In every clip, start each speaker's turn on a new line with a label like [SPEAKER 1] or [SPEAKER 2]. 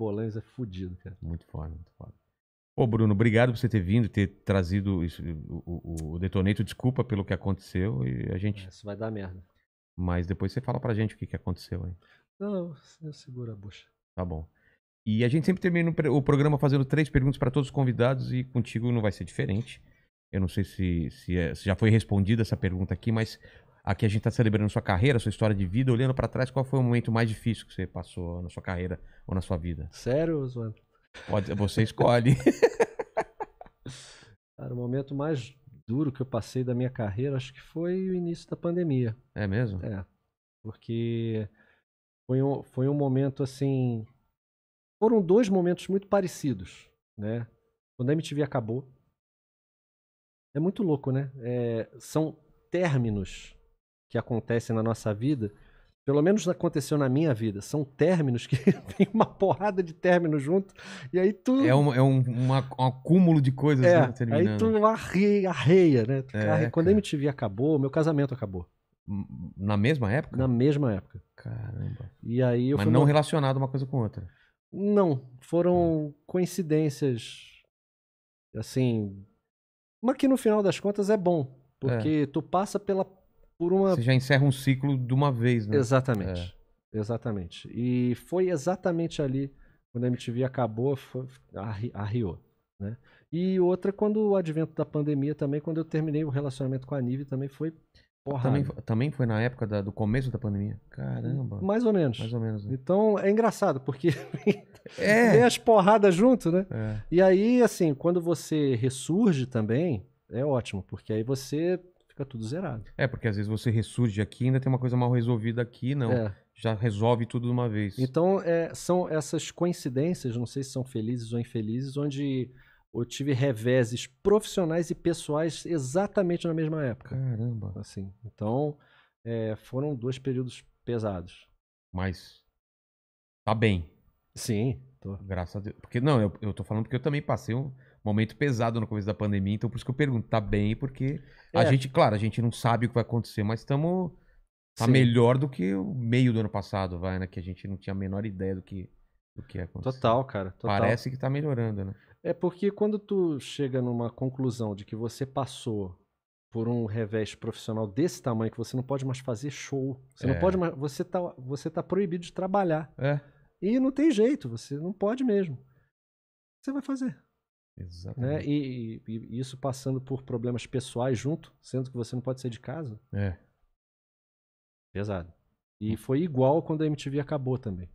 [SPEAKER 1] Bolanhos é fudido, cara. Muito foda, muito foda.
[SPEAKER 2] Ô, Bruno, obrigado por você ter vindo, ter trazido isso, o, o, o detonator. Desculpa pelo que aconteceu e a gente. É, isso vai dar merda. Mas depois você fala pra gente o que, que aconteceu aí.
[SPEAKER 1] Não, eu seguro a bucha.
[SPEAKER 2] Tá bom. E a gente sempre termina o programa fazendo três perguntas para todos os convidados e contigo não vai ser diferente. Eu não sei se, se, é, se já foi respondida essa pergunta aqui, mas Aqui a gente está celebrando sua carreira, sua história de vida. Olhando para trás, qual foi o momento mais difícil que você passou na sua carreira ou na sua vida?
[SPEAKER 1] Sério, Oswaldo?
[SPEAKER 2] Pode, você escolhe.
[SPEAKER 1] Cara, o momento mais duro que eu passei da minha carreira, acho que foi o início da pandemia. É mesmo? É. Porque foi um, foi um momento assim. Foram dois momentos muito parecidos, né? Quando a MTV acabou. É muito louco, né? É, são términos que acontecem na nossa vida, pelo menos aconteceu na minha vida, são términos que tem uma porrada de términos junto, e aí tu... É um,
[SPEAKER 2] é um, uma, um acúmulo de coisas é, né, aí tu
[SPEAKER 1] arreia, arreia né? Tu, é, arreia. Quando a MTV acabou, meu casamento acabou. Na mesma época? Na mesma época.
[SPEAKER 2] Caramba.
[SPEAKER 1] E aí Mas não no...
[SPEAKER 2] relacionado uma coisa com outra.
[SPEAKER 1] Não, foram é. coincidências, assim...
[SPEAKER 2] Mas que no final
[SPEAKER 1] das contas é bom, é. porque é. tu passa pela por uma. Você já
[SPEAKER 2] encerra um ciclo de uma vez, né? Exatamente.
[SPEAKER 1] É. Exatamente. E foi exatamente ali, quando a MTV acabou, foi, arriou. Né? E outra, quando o advento da pandemia também, quando eu terminei o relacionamento com a Nive, também foi porrada. Também,
[SPEAKER 2] também foi na época da, do começo da pandemia? Caramba. Mais ou menos. Mais
[SPEAKER 1] ou menos. Né? Então é engraçado, porque é. vem as porradas junto, né? É. E aí, assim, quando você ressurge também, é ótimo, porque aí você fica tudo zerado.
[SPEAKER 2] É, porque às vezes você ressurge aqui ainda tem uma coisa mal resolvida aqui, não. É. Já resolve tudo de uma vez.
[SPEAKER 1] Então, é, são essas coincidências, não sei se são felizes ou infelizes, onde eu tive reveses profissionais e pessoais exatamente na mesma época. Caramba. Assim, então, é, foram
[SPEAKER 2] dois períodos pesados. Mas tá bem. Sim, tô. Graças a Deus. Porque não, eu, eu tô falando porque eu também passei um momento pesado no começo da pandemia, então por isso que eu pergunto, tá bem, porque a é. gente, claro, a gente não sabe o que vai acontecer, mas estamos. Tá Sim. melhor do que o meio do ano passado, vai, né? Que a gente não tinha a menor ideia do que, do que ia acontecer. Total, cara. Total. Parece que tá melhorando, né?
[SPEAKER 1] É porque quando tu chega numa conclusão de que você passou por um revés profissional desse tamanho que você não pode mais fazer show, você é. não pode mais, você tá, você tá proibido de trabalhar. É. E não tem jeito, você não pode mesmo. Você vai fazer. Exatamente. Né? E, e, e, isso passando por problemas pessoais junto, sendo que você não pode sair de casa. É. Pesado. E foi igual quando a MTV acabou também.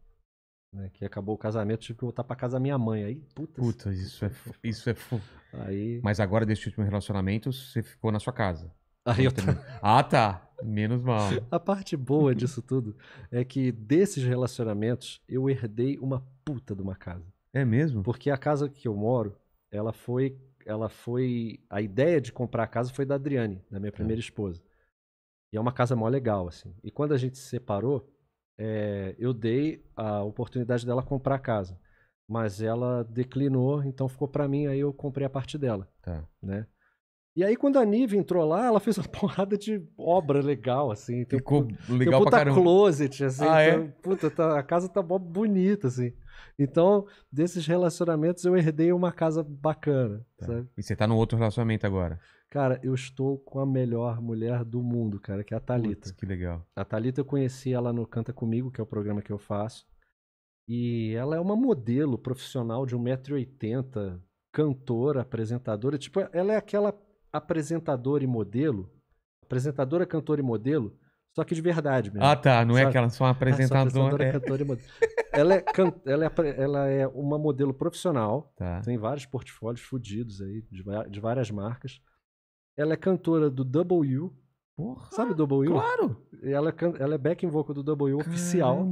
[SPEAKER 1] Né? Que acabou o casamento, tive
[SPEAKER 2] que voltar para casa da minha mãe. Aí, puta. Puta, isso é. Isso é, é aí... Mas agora, desse último relacionamento, você ficou na sua casa. Aí eu tô... Ah, tá. Menos mal.
[SPEAKER 1] A parte boa disso tudo é que desses relacionamentos eu herdei uma puta de uma casa. É mesmo? Porque a casa que eu moro, ela foi ela foi a ideia de comprar a casa foi da Adriane, da minha primeira é. esposa. E é uma casa mó legal assim. E quando a gente se separou, é, eu dei a oportunidade dela comprar a casa, mas ela declinou, então ficou para mim, aí eu comprei a parte dela, tá. né? E aí, quando a Nive entrou lá, ela fez uma porrada de obra legal, assim. Tem Ficou um, legal tem um puta pra closet, assim. Ah, então, é? Puta, tá, a casa tá bonita, assim. Então, desses relacionamentos, eu herdei uma casa bacana, tá. sabe?
[SPEAKER 2] E você tá num outro relacionamento agora?
[SPEAKER 1] Cara, eu estou com a melhor mulher do mundo, cara, que é a Thalita. Putz, que legal. A Thalita, eu conheci ela no Canta Comigo, que é o programa que eu faço. E ela é uma modelo profissional de 1,80m, cantora, apresentadora. Tipo, ela é aquela apresentadora e modelo. Apresentadora, é cantora e modelo, só que de verdade mesmo. Ah, tá. Não é sabe? é que ela só uma apresentadora. Ah, só apresentadora é. é. cantora e modelo. Ela é, can... ela, é, ela é uma modelo profissional. Tá. Tem vários portfólios fodidos aí, de, de várias marcas. Ela é cantora do W. Porra, Sabe o W? Claro! Ela, ela é back vocal do W Caramba. oficial.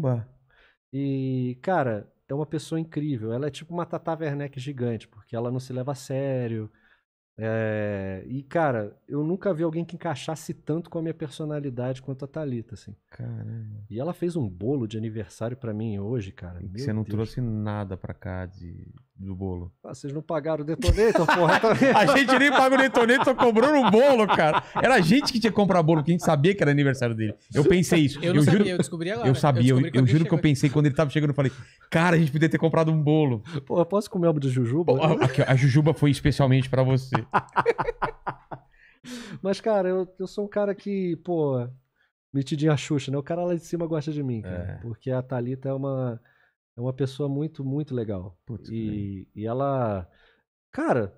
[SPEAKER 1] E, cara, é uma pessoa incrível. Ela é tipo uma Tata Werneck gigante, porque ela não se leva a sério. É, e, cara, eu nunca vi alguém que encaixasse tanto com a minha personalidade quanto a Thalita, assim. Caramba. E ela fez um bolo de aniversário para mim hoje, cara. E Meu você não Deus. trouxe nada pra
[SPEAKER 2] cá de do bolo?
[SPEAKER 1] Ah, vocês não pagaram o
[SPEAKER 2] detonator, porra. Tá a gente nem pagou o detonator, cobrou no bolo, cara. Era a gente que tinha que comprar bolo, porque a gente sabia que era aniversário dele. Eu pensei isso. Eu, eu sabia, juro, eu descobri agora. Eu sabia, eu, eu, eu juro que eu pensei, quando ele tava chegando, eu falei, cara, a gente podia ter comprado um bolo. Porra, posso comer algo de jujuba? Aqui, a jujuba foi especialmente para você.
[SPEAKER 1] Mas, cara, eu, eu sou um cara que, pô, metidinha Xuxa, né? O cara lá de cima gosta de mim, cara. É. Porque a Thalita é uma é uma pessoa muito, muito legal. Putz, e, e ela. Cara,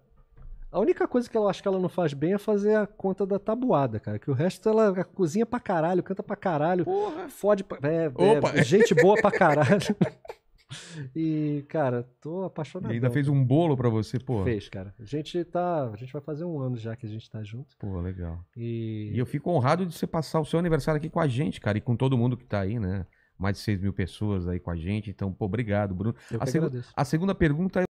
[SPEAKER 1] a única coisa que eu acho que ela não faz bem é fazer a conta da tabuada, cara. Que o resto ela cozinha pra caralho, canta pra caralho, Porra. fode pra, é, é, é gente boa pra caralho. E, cara, tô apaixonado. E ainda fez um
[SPEAKER 2] bolo para você, pô. Fez, cara.
[SPEAKER 1] A gente tá. A gente vai fazer um ano já que a gente tá junto. Pô, legal. E... e eu
[SPEAKER 2] fico honrado de você passar o seu aniversário aqui com a gente, cara, e com todo mundo que tá aí, né? mais de 6 mil pessoas aí com a gente. Então, pô, obrigado, Bruno. Eu a, seg agradeço. a segunda pergunta